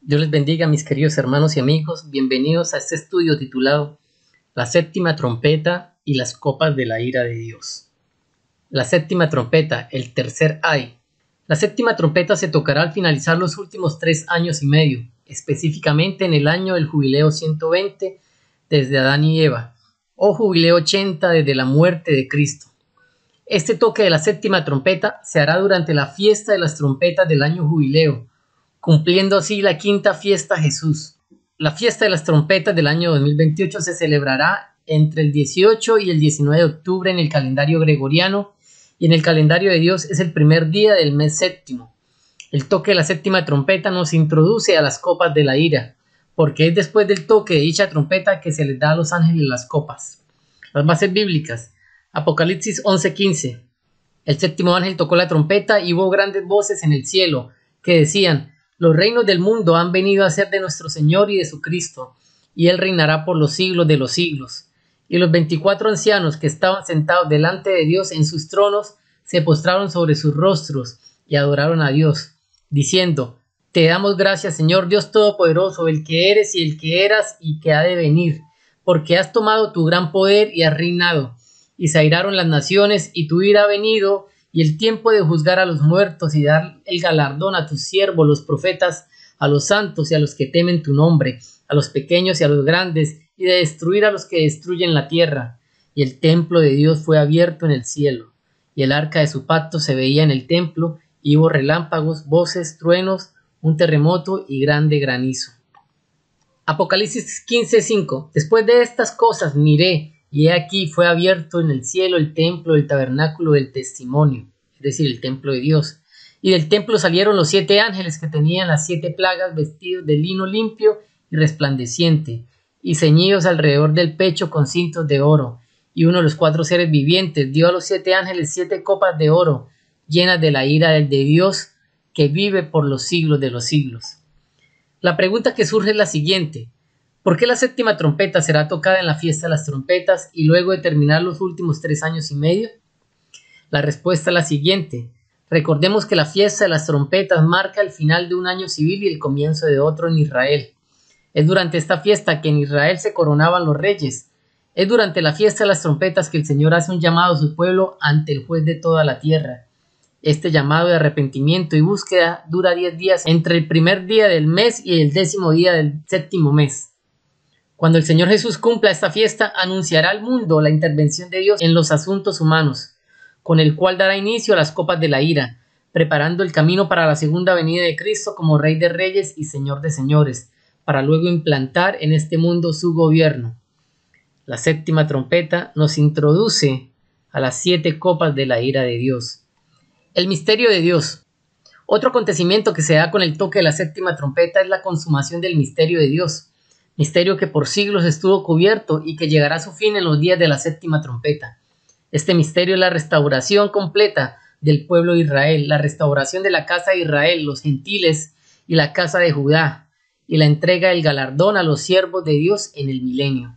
Dios les bendiga, mis queridos hermanos y amigos. Bienvenidos a este estudio titulado La séptima trompeta y las copas de la ira de Dios. La séptima trompeta, el tercer ay. La séptima trompeta se tocará al finalizar los últimos tres años y medio, específicamente en el año del jubileo 120 desde Adán y Eva, o jubileo 80 desde la muerte de Cristo. Este toque de la séptima trompeta se hará durante la fiesta de las trompetas del año jubileo, cumpliendo así la quinta fiesta Jesús. La fiesta de las trompetas del año 2028 se celebrará entre el 18 y el 19 de octubre en el calendario gregoriano y en el calendario de Dios es el primer día del mes séptimo. El toque de la séptima trompeta nos introduce a las copas de la ira, porque es después del toque de dicha trompeta que se les da a los ángeles las copas. Las bases bíblicas. Apocalipsis 11:15. El séptimo ángel tocó la trompeta y hubo grandes voces en el cielo que decían, los reinos del mundo han venido a ser de nuestro Señor y de su Cristo, y Él reinará por los siglos de los siglos. Y los veinticuatro ancianos que estaban sentados delante de Dios en sus tronos se postraron sobre sus rostros y adoraron a Dios, diciendo, Te damos gracias, Señor Dios Todopoderoso, el que eres y el que eras y que ha de venir, porque has tomado tu gran poder y has reinado, y se airaron las naciones, y tu ira ha venido, y el tiempo de juzgar a los muertos y dar el galardón a tus siervos, los profetas, a los santos y a los que temen tu nombre, a los pequeños y a los grandes, y de destruir a los que destruyen la tierra. Y el templo de Dios fue abierto en el cielo, y el arca de su pacto se veía en el templo, y hubo relámpagos, voces, truenos, un terremoto y grande granizo. Apocalipsis 15:5 Después de estas cosas miré, y aquí fue abierto en el cielo el templo del tabernáculo del testimonio, es decir, el templo de Dios. Y del templo salieron los siete ángeles que tenían las siete plagas vestidos de lino limpio y resplandeciente, y ceñidos alrededor del pecho con cintos de oro. Y uno de los cuatro seres vivientes dio a los siete ángeles siete copas de oro, llenas de la ira del de Dios, que vive por los siglos de los siglos. La pregunta que surge es la siguiente. ¿Por qué la séptima trompeta será tocada en la fiesta de las trompetas y luego de terminar los últimos tres años y medio? La respuesta es la siguiente. Recordemos que la fiesta de las trompetas marca el final de un año civil y el comienzo de otro en Israel. Es durante esta fiesta que en Israel se coronaban los reyes. Es durante la fiesta de las trompetas que el Señor hace un llamado a su pueblo ante el juez de toda la tierra. Este llamado de arrepentimiento y búsqueda dura 10 días entre el primer día del mes y el décimo día del séptimo mes. Cuando el Señor Jesús cumpla esta fiesta, anunciará al mundo la intervención de Dios en los asuntos humanos, con el cual dará inicio a las copas de la ira, preparando el camino para la segunda venida de Cristo como Rey de Reyes y Señor de Señores, para luego implantar en este mundo su gobierno. La séptima trompeta nos introduce a las siete copas de la ira de Dios. El misterio de Dios. Otro acontecimiento que se da con el toque de la séptima trompeta es la consumación del misterio de Dios misterio que por siglos estuvo cubierto y que llegará a su fin en los días de la séptima trompeta. Este misterio es la restauración completa del pueblo de Israel, la restauración de la casa de Israel, los gentiles y la casa de Judá, y la entrega del galardón a los siervos de Dios en el milenio.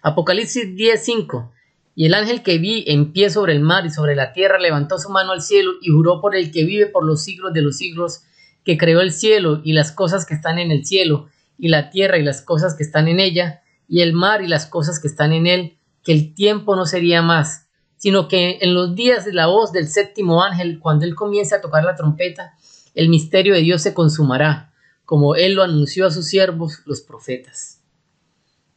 Apocalipsis 10:5 Y el ángel que vi en pie sobre el mar y sobre la tierra levantó su mano al cielo y juró por el que vive por los siglos de los siglos, que creó el cielo y las cosas que están en el cielo, y la tierra y las cosas que están en ella, y el mar y las cosas que están en él, que el tiempo no sería más, sino que en los días de la voz del séptimo ángel, cuando él comience a tocar la trompeta, el misterio de Dios se consumará, como él lo anunció a sus siervos, los profetas.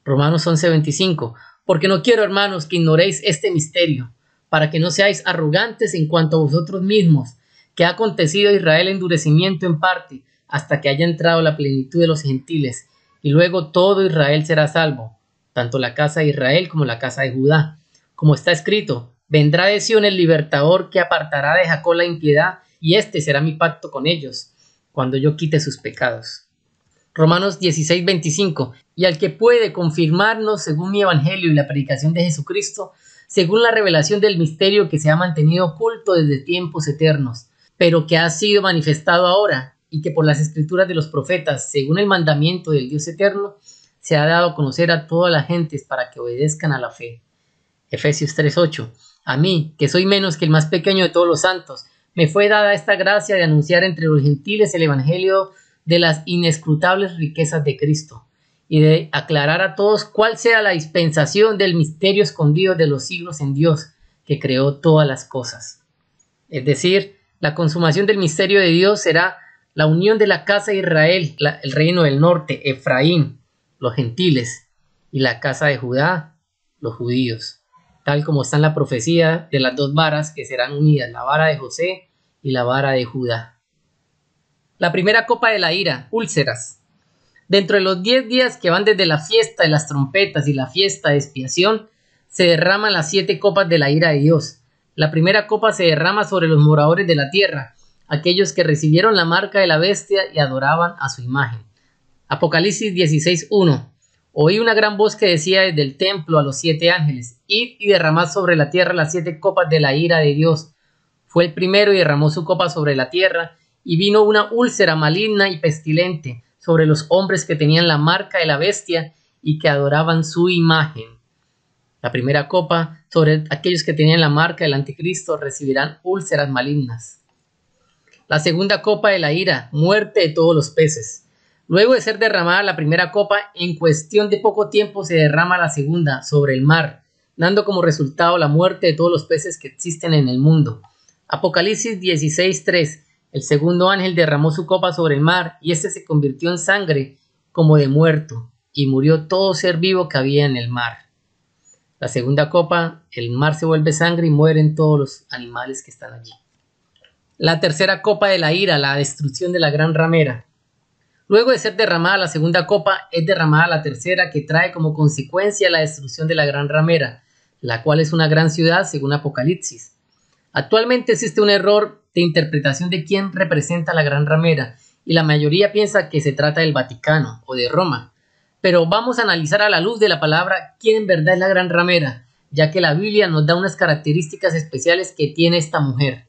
Romanos 11:25, porque no quiero, hermanos, que ignoréis este misterio, para que no seáis arrogantes en cuanto a vosotros mismos, que ha acontecido a Israel endurecimiento en parte, hasta que haya entrado la plenitud de los gentiles, y luego todo Israel será salvo, tanto la casa de Israel como la casa de Judá. Como está escrito, vendrá de Sion el libertador que apartará de Jacob la impiedad, y este será mi pacto con ellos, cuando yo quite sus pecados. Romanos 16, Y al que puede confirmarnos según mi evangelio y la predicación de Jesucristo, según la revelación del misterio que se ha mantenido oculto desde tiempos eternos, pero que ha sido manifestado ahora, y que por las escrituras de los profetas, según el mandamiento del Dios eterno, se ha dado a conocer a todas las gentes para que obedezcan a la fe. Efesios 3:8. A mí, que soy menos que el más pequeño de todos los santos, me fue dada esta gracia de anunciar entre los gentiles el Evangelio de las inescrutables riquezas de Cristo y de aclarar a todos cuál sea la dispensación del misterio escondido de los siglos en Dios, que creó todas las cosas. Es decir, la consumación del misterio de Dios será la unión de la casa de Israel, el reino del norte, Efraín, los gentiles, y la casa de Judá, los judíos. Tal como está en la profecía de las dos varas que serán unidas, la vara de José y la vara de Judá. La primera copa de la ira, úlceras. Dentro de los diez días que van desde la fiesta de las trompetas y la fiesta de expiación, se derraman las siete copas de la ira de Dios. La primera copa se derrama sobre los moradores de la tierra, aquellos que recibieron la marca de la bestia y adoraban a su imagen. Apocalipsis 16.1. Oí una gran voz que decía desde el templo a los siete ángeles, id y derramad sobre la tierra las siete copas de la ira de Dios. Fue el primero y derramó su copa sobre la tierra, y vino una úlcera maligna y pestilente sobre los hombres que tenían la marca de la bestia y que adoraban su imagen. La primera copa sobre aquellos que tenían la marca del anticristo recibirán úlceras malignas la segunda copa de la ira, muerte de todos los peces. Luego de ser derramada la primera copa, en cuestión de poco tiempo se derrama la segunda sobre el mar, dando como resultado la muerte de todos los peces que existen en el mundo. Apocalipsis 16:3 El segundo ángel derramó su copa sobre el mar y éste se convirtió en sangre como de muerto, y murió todo ser vivo que había en el mar. La segunda copa, el mar se vuelve sangre y mueren todos los animales que están allí. La tercera copa de la ira, la destrucción de la gran ramera. Luego de ser derramada la segunda copa, es derramada la tercera que trae como consecuencia la destrucción de la gran ramera, la cual es una gran ciudad según Apocalipsis. Actualmente existe un error de interpretación de quién representa la gran ramera y la mayoría piensa que se trata del Vaticano o de Roma. Pero vamos a analizar a la luz de la palabra quién en verdad es la gran ramera, ya que la Biblia nos da unas características especiales que tiene esta mujer.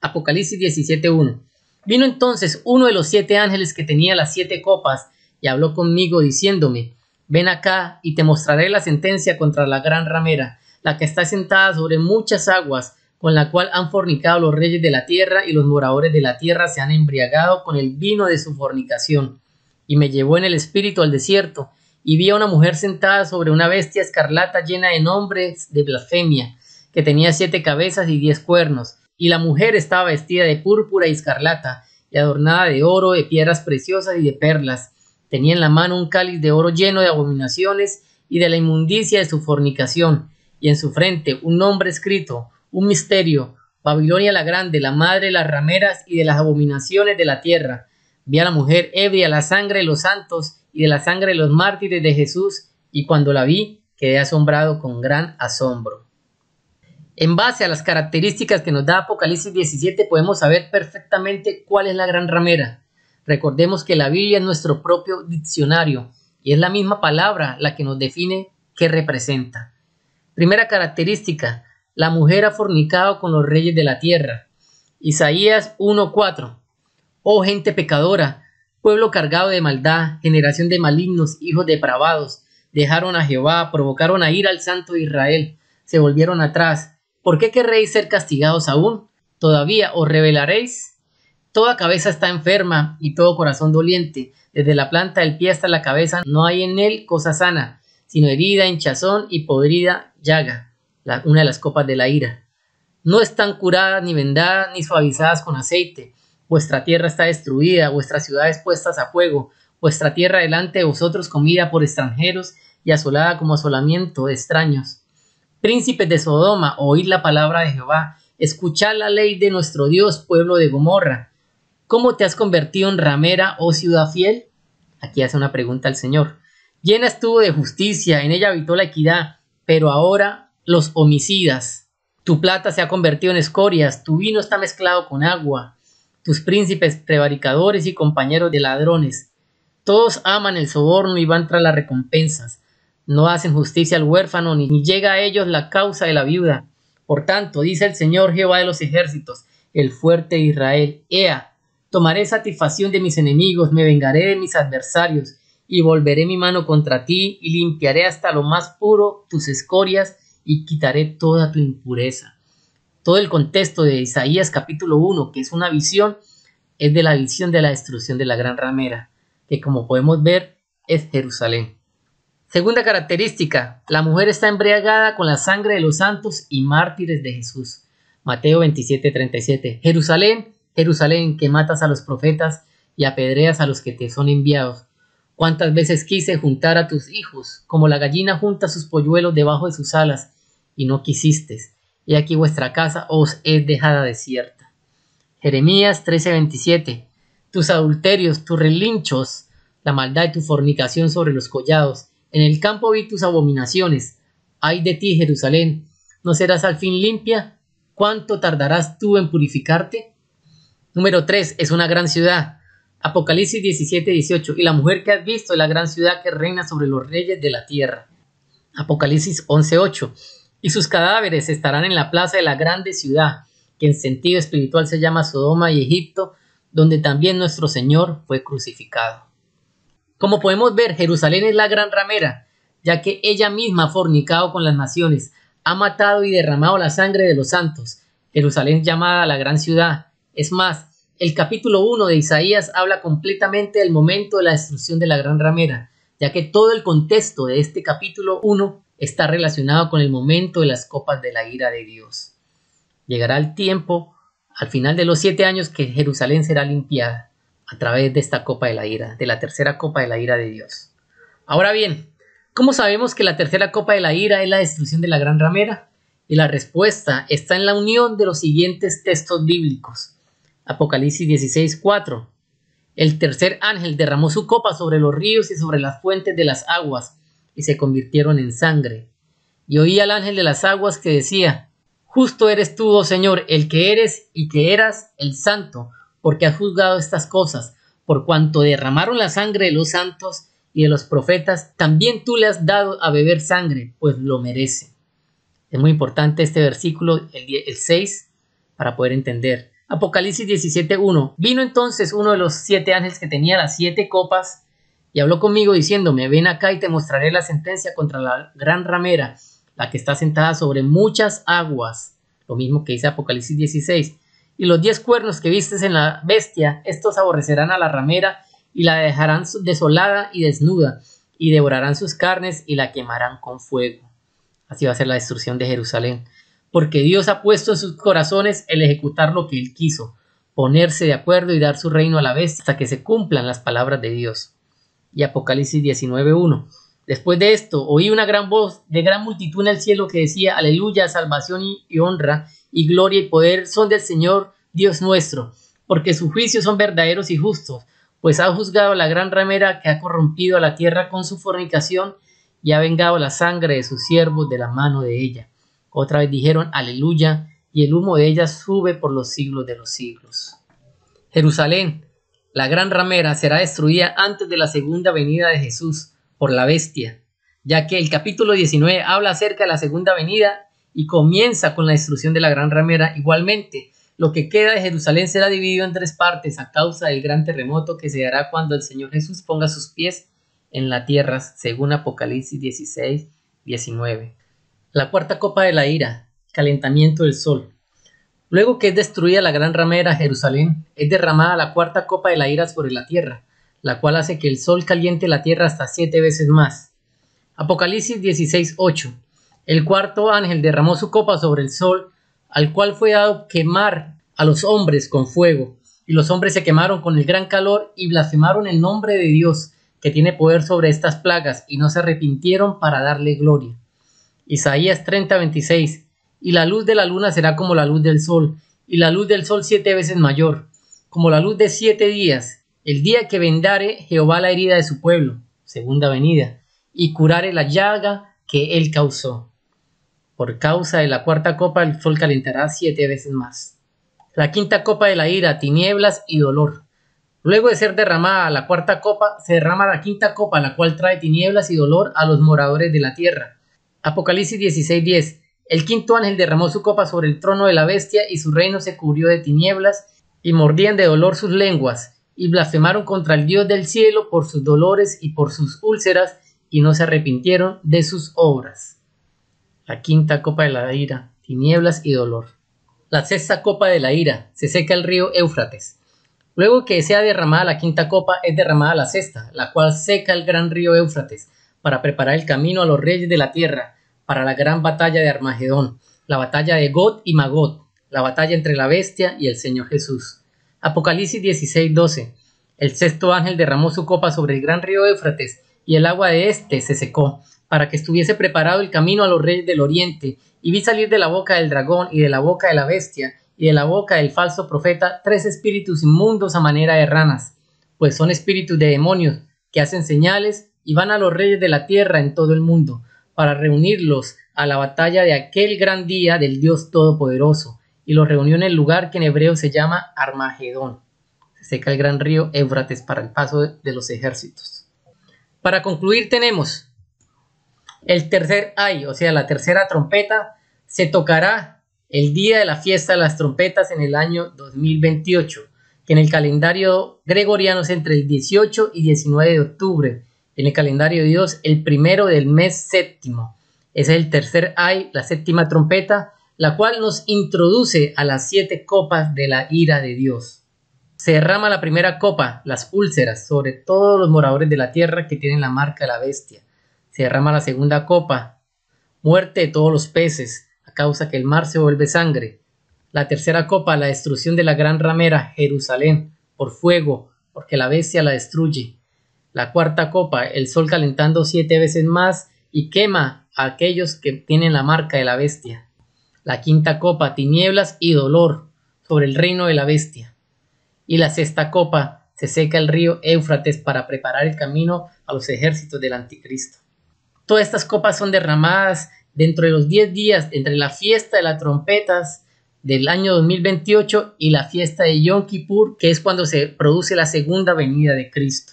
Apocalipsis 17.1. Vino entonces uno de los siete ángeles que tenía las siete copas y habló conmigo diciéndome, ven acá y te mostraré la sentencia contra la gran ramera, la que está sentada sobre muchas aguas, con la cual han fornicado los reyes de la tierra y los moradores de la tierra se han embriagado con el vino de su fornicación. Y me llevó en el espíritu al desierto, y vi a una mujer sentada sobre una bestia escarlata llena de nombres de blasfemia, que tenía siete cabezas y diez cuernos, y la mujer estaba vestida de púrpura y escarlata, y adornada de oro, de piedras preciosas y de perlas. Tenía en la mano un cáliz de oro lleno de abominaciones y de la inmundicia de su fornicación, y en su frente un nombre escrito, un misterio, Babilonia la Grande, la madre de las rameras y de las abominaciones de la tierra. Vi a la mujer ebria la sangre de los santos y de la sangre de los mártires de Jesús, y cuando la vi, quedé asombrado con gran asombro. En base a las características que nos da Apocalipsis 17 podemos saber perfectamente cuál es la gran ramera. Recordemos que la Biblia es nuestro propio diccionario y es la misma palabra la que nos define qué representa. Primera característica, la mujer ha fornicado con los reyes de la tierra. Isaías 1:4. Oh gente pecadora, pueblo cargado de maldad, generación de malignos, hijos depravados, dejaron a Jehová, provocaron a ir al santo Israel, se volvieron atrás, ¿Por qué querréis ser castigados aún? Todavía os revelaréis. Toda cabeza está enferma y todo corazón doliente. Desde la planta del pie hasta la cabeza no hay en él cosa sana, sino herida, hinchazón y podrida llaga, una de las copas de la ira. No están curadas ni vendadas ni suavizadas con aceite. Vuestra tierra está destruida, vuestras ciudades puestas a fuego, vuestra tierra delante de vosotros comida por extranjeros y asolada como asolamiento de extraños. Príncipes de Sodoma, oíd la palabra de Jehová, escuchad la ley de nuestro Dios, pueblo de Gomorra. ¿Cómo te has convertido en ramera, o oh ciudad fiel? Aquí hace una pregunta al Señor. Llena estuvo de justicia, en ella habitó la equidad, pero ahora los homicidas. Tu plata se ha convertido en escorias, tu vino está mezclado con agua, tus príncipes prevaricadores y compañeros de ladrones. Todos aman el soborno y van tras las recompensas no hacen justicia al huérfano, ni llega a ellos la causa de la viuda. Por tanto, dice el Señor Jehová de los ejércitos, el fuerte Israel, Ea, tomaré satisfacción de mis enemigos, me vengaré de mis adversarios, y volveré mi mano contra ti, y limpiaré hasta lo más puro tus escorias, y quitaré toda tu impureza. Todo el contexto de Isaías capítulo 1, que es una visión, es de la visión de la destrucción de la gran ramera, que como podemos ver es Jerusalén. Segunda característica, la mujer está embriagada con la sangre de los santos y mártires de Jesús. Mateo 27:37. Jerusalén, Jerusalén, que matas a los profetas y apedreas a los que te son enviados. Cuántas veces quise juntar a tus hijos, como la gallina junta sus polluelos debajo de sus alas, y no quisiste. Y aquí vuestra casa os es dejada desierta. Jeremías 13:27. Tus adulterios, tus relinchos, la maldad y tu fornicación sobre los collados, en el campo vi tus abominaciones. Ay de ti, Jerusalén, ¿no serás al fin limpia? ¿Cuánto tardarás tú en purificarte? Número 3. Es una gran ciudad. Apocalipsis 17, 18. Y la mujer que has visto es la gran ciudad que reina sobre los reyes de la tierra. Apocalipsis 11, 8. Y sus cadáveres estarán en la plaza de la grande ciudad, que en sentido espiritual se llama Sodoma y Egipto, donde también nuestro Señor fue crucificado. Como podemos ver, Jerusalén es la gran ramera, ya que ella misma ha fornicado con las naciones, ha matado y derramado la sangre de los santos. Jerusalén llamada la gran ciudad. Es más, el capítulo 1 de Isaías habla completamente del momento de la destrucción de la gran ramera, ya que todo el contexto de este capítulo 1 está relacionado con el momento de las copas de la ira de Dios. Llegará el tiempo, al final de los siete años, que Jerusalén será limpiada a través de esta copa de la ira, de la tercera copa de la ira de Dios. Ahora bien, ¿cómo sabemos que la tercera copa de la ira es la destrucción de la gran ramera? Y la respuesta está en la unión de los siguientes textos bíblicos. Apocalipsis 16.4 El tercer ángel derramó su copa sobre los ríos y sobre las fuentes de las aguas, y se convirtieron en sangre. Y oí al ángel de las aguas que decía, Justo eres tú, oh Señor, el que eres y que eras el santo, porque has juzgado estas cosas, por cuanto derramaron la sangre de los santos y de los profetas, también tú le has dado a beber sangre, pues lo merece. Es muy importante este versículo, el, 6, para poder entender. Apocalipsis 17.1. Vino entonces uno de los siete ángeles que tenía las siete copas y habló conmigo diciéndome, ven acá y te mostraré la sentencia contra la gran ramera, la que está sentada sobre muchas aguas. Lo mismo que dice Apocalipsis 16 y los diez cuernos que vistes en la bestia, estos aborrecerán a la ramera y la dejarán desolada y desnuda, y devorarán sus carnes y la quemarán con fuego. Así va a ser la destrucción de Jerusalén, porque Dios ha puesto en sus corazones el ejecutar lo que él quiso, ponerse de acuerdo y dar su reino a la bestia hasta que se cumplan las palabras de Dios. Y Apocalipsis 19.1. Después de esto, oí una gran voz de gran multitud en el cielo que decía, aleluya, salvación y, honra y gloria y poder son del Señor Dios nuestro, porque sus juicios son verdaderos y justos, pues ha juzgado a la gran ramera que ha corrompido a la tierra con su fornicación y ha vengado la sangre de sus siervos de la mano de ella. Otra vez dijeron, aleluya, y el humo de ella sube por los siglos de los siglos. Jerusalén, la gran ramera, será destruida antes de la segunda venida de Jesús por la bestia, ya que el capítulo 19 habla acerca de la segunda venida y comienza con la destrucción de la gran ramera. Igualmente, lo que queda de Jerusalén será dividido en tres partes a causa del gran terremoto que se dará cuando el Señor Jesús ponga sus pies en la tierra, según Apocalipsis 16, 19. La cuarta copa de la ira, calentamiento del sol. Luego que es destruida la gran ramera Jerusalén, es derramada la cuarta copa de la ira sobre la tierra, la cual hace que el sol caliente la tierra hasta siete veces más. Apocalipsis 16:8. El cuarto ángel derramó su copa sobre el sol, al cual fue dado quemar a los hombres con fuego, y los hombres se quemaron con el gran calor y blasfemaron el nombre de Dios, que tiene poder sobre estas plagas, y no se arrepintieron para darle gloria. Isaías 30:26. Y la luz de la luna será como la luz del sol, y la luz del sol siete veces mayor, como la luz de siete días, el día que vendare Jehová la herida de su pueblo, segunda venida, y curare la llaga que él causó. Por causa de la cuarta copa el sol calentará siete veces más. La quinta copa de la ira, tinieblas y dolor. Luego de ser derramada la cuarta copa, se derrama la quinta copa, la cual trae tinieblas y dolor a los moradores de la tierra. Apocalipsis 16:10. El quinto ángel derramó su copa sobre el trono de la bestia y su reino se cubrió de tinieblas y mordían de dolor sus lenguas y blasfemaron contra el Dios del cielo por sus dolores y por sus úlceras, y no se arrepintieron de sus obras. La quinta copa de la ira, tinieblas y dolor. La sexta copa de la ira, se seca el río Éufrates. Luego que sea derramada la quinta copa, es derramada la sexta, la cual seca el gran río Éufrates, para preparar el camino a los reyes de la tierra, para la gran batalla de Armagedón, la batalla de God y Magot, la batalla entre la bestia y el Señor Jesús. Apocalipsis 16, 12. El sexto ángel derramó su copa sobre el gran río Éufrates, y el agua de éste se secó, para que estuviese preparado el camino a los reyes del oriente, y vi salir de la boca del dragón, y de la boca de la bestia, y de la boca del falso profeta, tres espíritus inmundos a manera de ranas, pues son espíritus de demonios, que hacen señales, y van a los reyes de la tierra en todo el mundo, para reunirlos a la batalla de aquel gran día del Dios Todopoderoso y lo reunió en el lugar que en hebreo se llama Armagedón. Se seca el gran río Éufrates para el paso de los ejércitos. Para concluir tenemos el tercer ay, o sea, la tercera trompeta se tocará el día de la fiesta de las trompetas en el año 2028, que en el calendario gregoriano es entre el 18 y 19 de octubre, en el calendario de Dios el primero del mes séptimo. Ese es el tercer ay, la séptima trompeta la cual nos introduce a las siete copas de la ira de Dios. Se derrama la primera copa, las úlceras, sobre todos los moradores de la tierra que tienen la marca de la bestia. Se derrama la segunda copa, muerte de todos los peces, a causa que el mar se vuelve sangre. La tercera copa, la destrucción de la gran ramera Jerusalén, por fuego, porque la bestia la destruye. La cuarta copa, el sol calentando siete veces más y quema a aquellos que tienen la marca de la bestia la quinta copa, tinieblas y dolor sobre el reino de la bestia. Y la sexta copa, se seca el río Éufrates para preparar el camino a los ejércitos del anticristo. Todas estas copas son derramadas dentro de los 10 días entre la fiesta de las trompetas del año 2028 y la fiesta de Yom Kippur, que es cuando se produce la segunda venida de Cristo.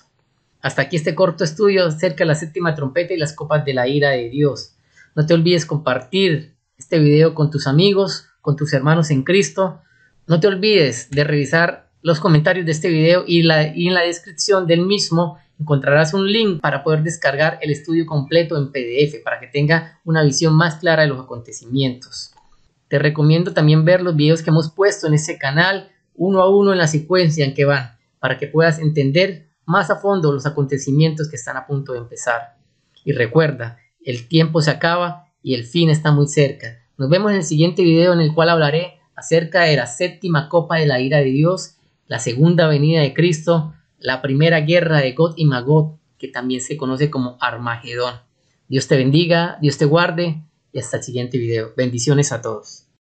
Hasta aquí este corto estudio acerca de la séptima trompeta y las copas de la ira de Dios. No te olvides compartir este video con tus amigos, con tus hermanos en Cristo. No te olvides de revisar los comentarios de este video y, en la descripción del mismo encontrarás un link para poder descargar el estudio completo en PDF para que tenga una visión más clara de los acontecimientos. Te recomiendo también ver los videos que hemos puesto en este canal uno a uno en la secuencia en que van para que puedas entender más a fondo los acontecimientos que están a punto de empezar. Y recuerda, el tiempo se acaba y el fin está muy cerca. Nos vemos en el siguiente video en el cual hablaré acerca de la séptima copa de la ira de Dios, la segunda venida de Cristo, la primera guerra de God y Magot, que también se conoce como Armagedón. Dios te bendiga, Dios te guarde y hasta el siguiente video. Bendiciones a todos.